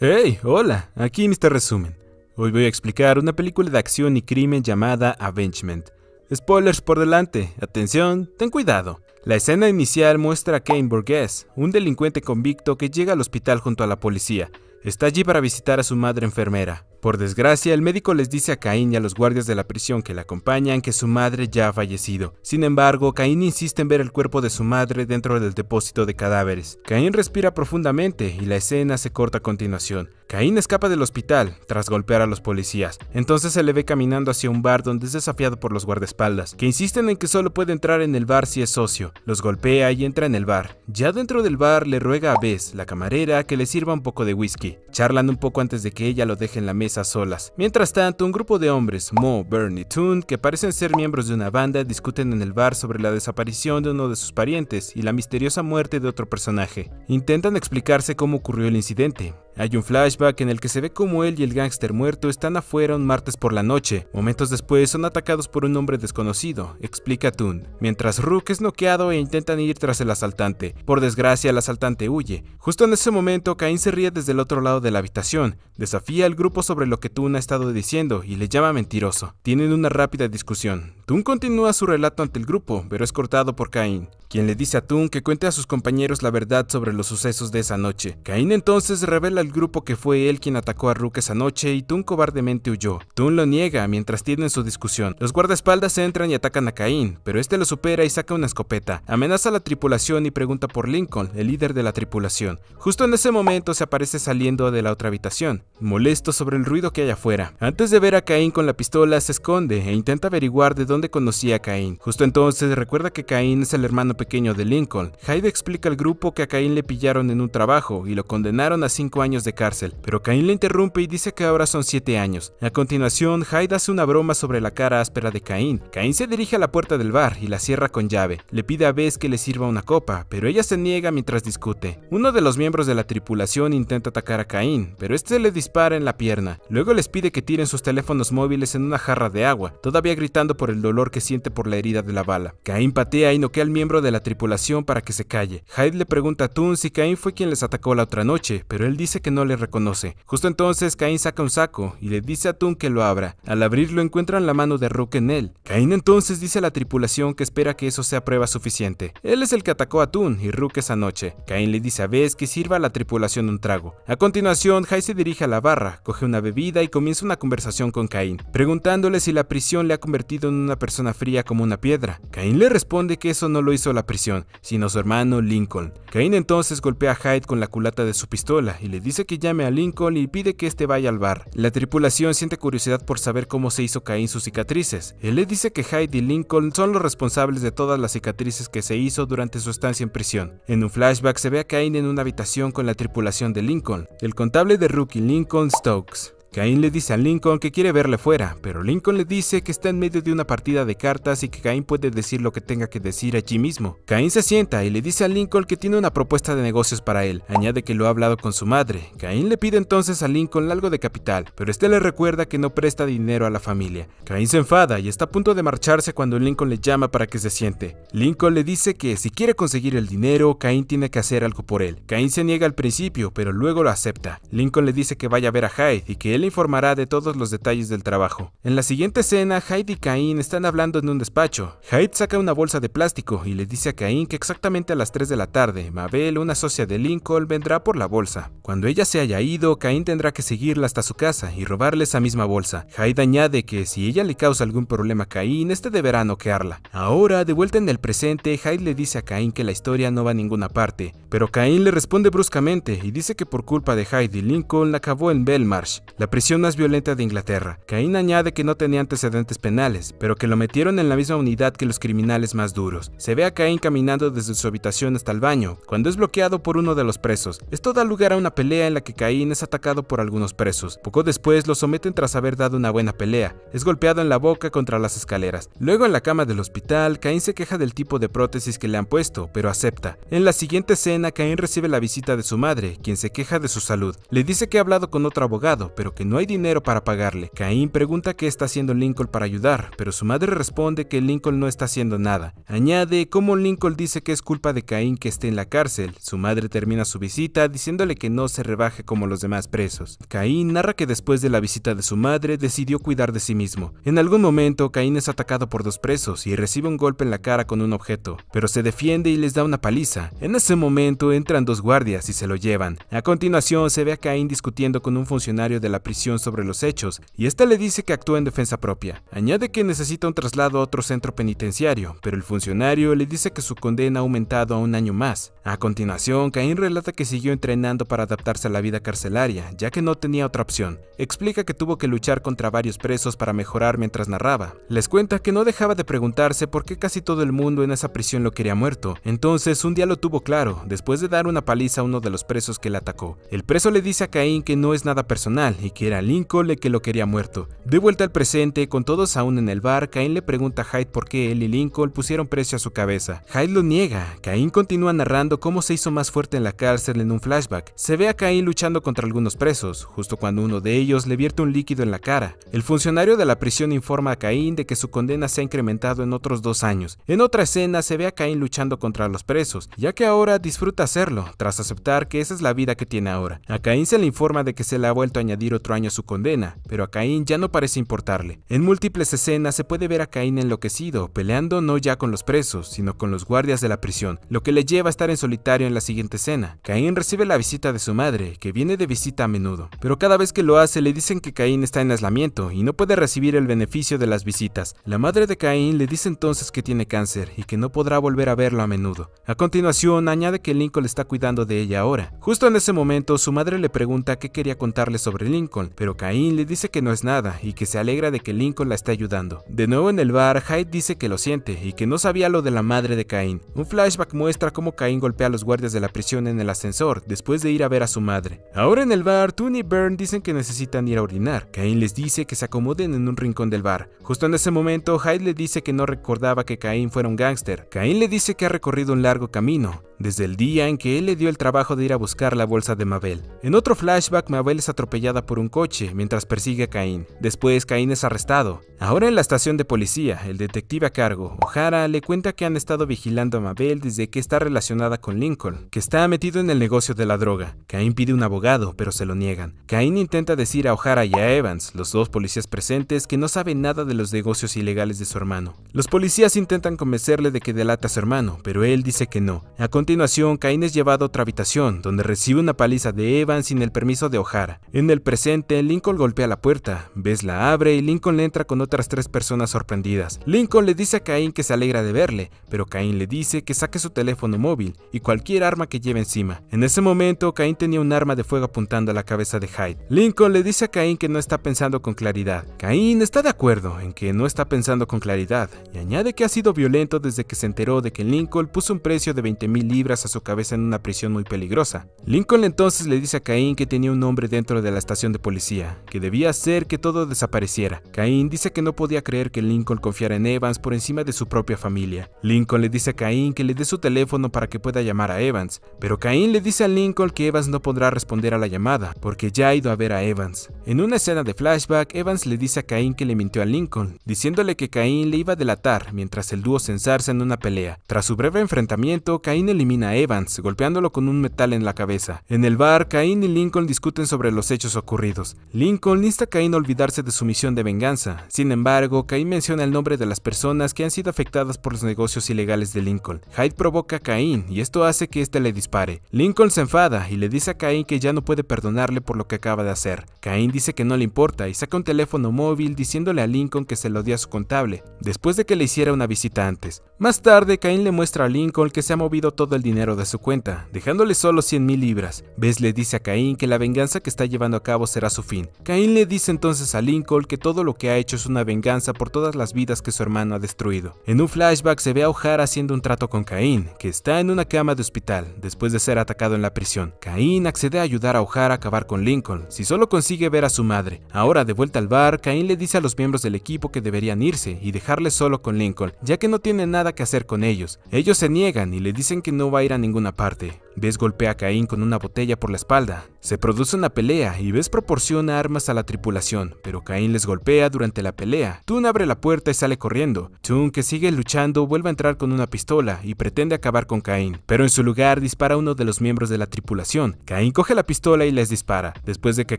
Hey, hola, aquí Mr. Resumen. Hoy voy a explicar una película de acción y crimen llamada Avengement. Spoilers por delante, atención, ten cuidado. La escena inicial muestra a Kane Burgess, un delincuente convicto que llega al hospital junto a la policía, Está allí para visitar a su madre enfermera. Por desgracia, el médico les dice a Caín y a los guardias de la prisión que la acompañan que su madre ya ha fallecido. Sin embargo, Caín insiste en ver el cuerpo de su madre dentro del depósito de cadáveres. Caín respira profundamente y la escena se corta a continuación. Caín escapa del hospital tras golpear a los policías. Entonces se le ve caminando hacia un bar donde es desafiado por los guardaespaldas, que insisten en que solo puede entrar en el bar si es socio. Los golpea y entra en el bar. Ya dentro del bar le ruega a Bess, la camarera, que le sirva un poco de whisky. Charlan un poco antes de que ella lo deje en la mesa solas. Mientras tanto, un grupo de hombres, Mo, y Toon, que parecen ser miembros de una banda, discuten en el bar sobre la desaparición de uno de sus parientes y la misteriosa muerte de otro personaje. Intentan explicarse cómo ocurrió el incidente, hay un flashback en el que se ve como él y el gángster muerto están afuera un martes por la noche. Momentos después son atacados por un hombre desconocido, explica Toon, mientras Rook es noqueado e intentan ir tras el asaltante. Por desgracia, el asaltante huye. Justo en ese momento, Cain se ríe desde el otro lado de la habitación, desafía al grupo sobre lo que Toon ha estado diciendo y le llama mentiroso. Tienen una rápida discusión. Tun continúa su relato ante el grupo, pero es cortado por Cain, quien le dice a Tun que cuente a sus compañeros la verdad sobre los sucesos de esa noche. Cain entonces revela al grupo que fue él quien atacó a Rook esa noche y Tun cobardemente huyó. Tun lo niega mientras tienen su discusión. Los guardaespaldas entran y atacan a Cain, pero este lo supera y saca una escopeta. Amenaza a la tripulación y pregunta por Lincoln, el líder de la tripulación. Justo en ese momento se aparece saliendo de la otra habitación, molesto sobre el ruido que hay afuera. Antes de ver a Cain con la pistola, se esconde e intenta averiguar de dónde donde conocía a Caín. Justo entonces recuerda que Caín es el hermano pequeño de Lincoln. Hyde explica al grupo que a Caín le pillaron en un trabajo y lo condenaron a 5 años de cárcel, pero Caín le interrumpe y dice que ahora son 7 años. A continuación, Hyde hace una broma sobre la cara áspera de Caín. Caín se dirige a la puerta del bar y la cierra con llave. Le pide a Bess que le sirva una copa, pero ella se niega mientras discute. Uno de los miembros de la tripulación intenta atacar a Caín, pero este le dispara en la pierna. Luego les pide que tiren sus teléfonos móviles en una jarra de agua, todavía gritando por el dolor que siente por la herida de la bala. Cain patea y noquea al miembro de la tripulación para que se calle. Hyde le pregunta a Toon si Cain fue quien les atacó la otra noche, pero él dice que no le reconoce. Justo entonces Cain saca un saco y le dice a Toon que lo abra. Al abrirlo encuentran la mano de Rook en él. Cain entonces dice a la tripulación que espera que eso sea prueba suficiente. Él es el que atacó a Toon y Rook esa noche. Cain le dice a Bess que sirva a la tripulación un trago. A continuación, Hyde se dirige a la barra, coge una bebida y comienza una conversación con Cain, preguntándole si la prisión le ha convertido en una persona fría como una piedra. Cain le responde que eso no lo hizo la prisión, sino su hermano Lincoln. Cain entonces golpea a Hyde con la culata de su pistola y le dice que llame a Lincoln y pide que este vaya al bar. La tripulación siente curiosidad por saber cómo se hizo Cain sus cicatrices. Él le dice que Hyde y Lincoln son los responsables de todas las cicatrices que se hizo durante su estancia en prisión. En un flashback se ve a Cain en una habitación con la tripulación de Lincoln, el contable de Rookie Lincoln Stokes. Cain le dice a Lincoln que quiere verle fuera, pero Lincoln le dice que está en medio de una partida de cartas y que Cain puede decir lo que tenga que decir allí mismo. Cain se sienta y le dice a Lincoln que tiene una propuesta de negocios para él, añade que lo ha hablado con su madre. Cain le pide entonces a Lincoln algo de capital, pero este le recuerda que no presta dinero a la familia. Cain se enfada y está a punto de marcharse cuando Lincoln le llama para que se siente. Lincoln le dice que si quiere conseguir el dinero, Cain tiene que hacer algo por él. Cain se niega al principio, pero luego lo acepta. Lincoln le dice que vaya a ver a Hyde y que él le informará de todos los detalles del trabajo. En la siguiente escena, Hyde y Cain están hablando en un despacho. Hyde saca una bolsa de plástico y le dice a Cain que exactamente a las 3 de la tarde, Mabel, una socia de Lincoln, vendrá por la bolsa. Cuando ella se haya ido, Cain tendrá que seguirla hasta su casa y robarle esa misma bolsa. Hyde añade que si ella le causa algún problema a Cain, este deberá noquearla. Ahora, de vuelta en el presente, Hyde le dice a Cain que la historia no va a ninguna parte, pero Cain le responde bruscamente y dice que por culpa de Hyde y Lincoln acabó en Belmarsh prisión más violenta de Inglaterra. Caín añade que no tenía antecedentes penales, pero que lo metieron en la misma unidad que los criminales más duros. Se ve a Cain caminando desde su habitación hasta el baño, cuando es bloqueado por uno de los presos. Esto da lugar a una pelea en la que Caín es atacado por algunos presos. Poco después lo someten tras haber dado una buena pelea. Es golpeado en la boca contra las escaleras. Luego en la cama del hospital, Caín se queja del tipo de prótesis que le han puesto, pero acepta. En la siguiente escena, Caín recibe la visita de su madre, quien se queja de su salud. Le dice que ha hablado con otro abogado, pero que no hay dinero para pagarle. Caín pregunta qué está haciendo Lincoln para ayudar, pero su madre responde que Lincoln no está haciendo nada. Añade cómo Lincoln dice que es culpa de Caín que esté en la cárcel. Su madre termina su visita diciéndole que no se rebaje como los demás presos. Caín narra que después de la visita de su madre decidió cuidar de sí mismo. En algún momento, Caín es atacado por dos presos y recibe un golpe en la cara con un objeto, pero se defiende y les da una paliza. En ese momento entran dos guardias y se lo llevan. A continuación se ve a Caín discutiendo con un funcionario de la prisión sobre los hechos y esta le dice que actúa en defensa propia. Añade que necesita un traslado a otro centro penitenciario, pero el funcionario le dice que su condena ha aumentado a un año más. A continuación, Caín relata que siguió entrenando para adaptarse a la vida carcelaria, ya que no tenía otra opción. Explica que tuvo que luchar contra varios presos para mejorar mientras narraba. Les cuenta que no dejaba de preguntarse por qué casi todo el mundo en esa prisión lo quería muerto. Entonces, un día lo tuvo claro, después de dar una paliza a uno de los presos que le atacó. El preso le dice a Caín que no es nada personal y que que era Lincoln el que lo quería muerto. De vuelta al presente, con todos aún en el bar, Cain le pregunta a Hyde por qué él y Lincoln pusieron precio a su cabeza. Hyde lo niega, Cain continúa narrando cómo se hizo más fuerte en la cárcel en un flashback. Se ve a Cain luchando contra algunos presos, justo cuando uno de ellos le vierte un líquido en la cara. El funcionario de la prisión informa a Cain de que su condena se ha incrementado en otros dos años. En otra escena se ve a Cain luchando contra los presos, ya que ahora disfruta hacerlo, tras aceptar que esa es la vida que tiene ahora. A Cain se le informa de que se le ha vuelto a añadir otro año su condena, pero a Caín ya no parece importarle. En múltiples escenas se puede ver a Caín enloquecido, peleando no ya con los presos, sino con los guardias de la prisión, lo que le lleva a estar en solitario en la siguiente escena. Caín recibe la visita de su madre, que viene de visita a menudo, pero cada vez que lo hace le dicen que Caín está en aislamiento y no puede recibir el beneficio de las visitas. La madre de Caín le dice entonces que tiene cáncer y que no podrá volver a verlo a menudo. A continuación, añade que Lincoln está cuidando de ella ahora. Justo en ese momento, su madre le pregunta qué quería contarle sobre Lincoln pero Cain le dice que no es nada y que se alegra de que Lincoln la esté ayudando. De nuevo en el bar, Hyde dice que lo siente y que no sabía lo de la madre de Cain. Un flashback muestra cómo Cain golpea a los guardias de la prisión en el ascensor después de ir a ver a su madre. Ahora en el bar, Tony y Byrne dicen que necesitan ir a orinar. Cain les dice que se acomoden en un rincón del bar. Justo en ese momento, Hyde le dice que no recordaba que Cain fuera un gángster. Cain le dice que ha recorrido un largo camino, desde el día en que él le dio el trabajo de ir a buscar la bolsa de Mabel. En otro flashback, Mabel es atropellada por un coche mientras persigue a Caín. Después Caín es arrestado. Ahora en la estación de policía, el detective a cargo, O'Hara, le cuenta que han estado vigilando a Mabel desde que está relacionada con Lincoln, que está metido en el negocio de la droga. Cain pide un abogado, pero se lo niegan. Caín intenta decir a O'Hara y a Evans, los dos policías presentes, que no saben nada de los negocios ilegales de su hermano. Los policías intentan convencerle de que delata a su hermano, pero él dice que no. A continuación, Caín es llevado a otra habitación, donde recibe una paliza de Evans sin el permiso de O'Hara. En el presente, Lincoln golpea la puerta. Bess la abre y Lincoln le entra con otras tres personas sorprendidas. Lincoln le dice a Cain que se alegra de verle, pero Cain le dice que saque su teléfono móvil y cualquier arma que lleve encima. En ese momento, Cain tenía un arma de fuego apuntando a la cabeza de Hyde. Lincoln le dice a Cain que no está pensando con claridad. Cain está de acuerdo en que no está pensando con claridad y añade que ha sido violento desde que se enteró de que Lincoln puso un precio de 20.000 libras a su cabeza en una prisión muy peligrosa. Lincoln entonces le dice a Cain que tenía un hombre dentro de la estación de policía, que debía hacer que todo desapareciera. Caín dice que no podía creer que Lincoln confiara en Evans por encima de su propia familia. Lincoln le dice a Caín que le dé su teléfono para que pueda llamar a Evans, pero Caín le dice a Lincoln que Evans no podrá responder a la llamada, porque ya ha ido a ver a Evans. En una escena de flashback, Evans le dice a Caín que le mintió a Lincoln, diciéndole que Caín le iba a delatar mientras el dúo se ensarza en una pelea. Tras su breve enfrentamiento, Caín elimina a Evans, golpeándolo con un metal en la cabeza. En el bar, Caín y Lincoln discuten sobre los hechos ocurridos Lincoln insta a Cain a olvidarse de su misión de venganza. Sin embargo, Cain menciona el nombre de las personas que han sido afectadas por los negocios ilegales de Lincoln. Hyde provoca a Cain y esto hace que éste le dispare. Lincoln se enfada y le dice a Cain que ya no puede perdonarle por lo que acaba de hacer. Cain dice que no le importa y saca un teléfono móvil diciéndole a Lincoln que se lo dio a su contable, después de que le hiciera una visita antes. Más tarde, Cain le muestra a Lincoln que se ha movido todo el dinero de su cuenta, dejándole solo 100 mil libras. Bess le dice a Cain que la venganza que está llevando a cabo se será su fin. Cain le dice entonces a Lincoln que todo lo que ha hecho es una venganza por todas las vidas que su hermano ha destruido. En un flashback se ve a O'Hara haciendo un trato con Cain, que está en una cama de hospital, después de ser atacado en la prisión. Cain accede a ayudar a O'Hara a acabar con Lincoln, si solo consigue ver a su madre. Ahora, de vuelta al bar, Cain le dice a los miembros del equipo que deberían irse y dejarle solo con Lincoln, ya que no tiene nada que hacer con ellos. Ellos se niegan y le dicen que no va a ir a ninguna parte. Bess golpea a Cain con una botella por la espalda. Se produce una pelea y Bess proporciona armas a la tripulación, pero Cain les golpea durante la pelea. Toon abre la puerta y sale corriendo. Toon, que sigue luchando, vuelve a entrar con una pistola y pretende acabar con Cain, pero en su lugar dispara a uno de los miembros de la tripulación. Cain coge la pistola y les dispara. Después de que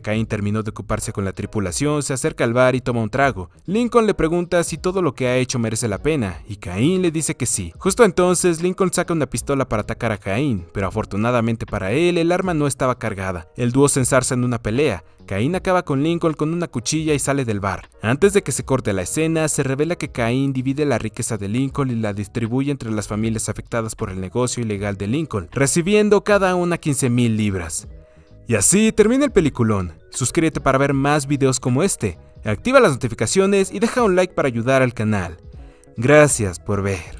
Cain terminó de ocuparse con la tripulación, se acerca al bar y toma un trago. Lincoln le pregunta si todo lo que ha hecho merece la pena, y Cain le dice que sí. Justo entonces, Lincoln saca una pistola para atacar a Cain, pero afortunadamente para él, el arma no estaba cargada. El dúo se ensarza en una pelea. Caín acaba con Lincoln con una cuchilla y sale del bar. Antes de que se corte la escena, se revela que Caín divide la riqueza de Lincoln y la distribuye entre las familias afectadas por el negocio ilegal de Lincoln, recibiendo cada una 15 mil libras. Y así termina el peliculón. Suscríbete para ver más videos como este, activa las notificaciones y deja un like para ayudar al canal. Gracias por ver.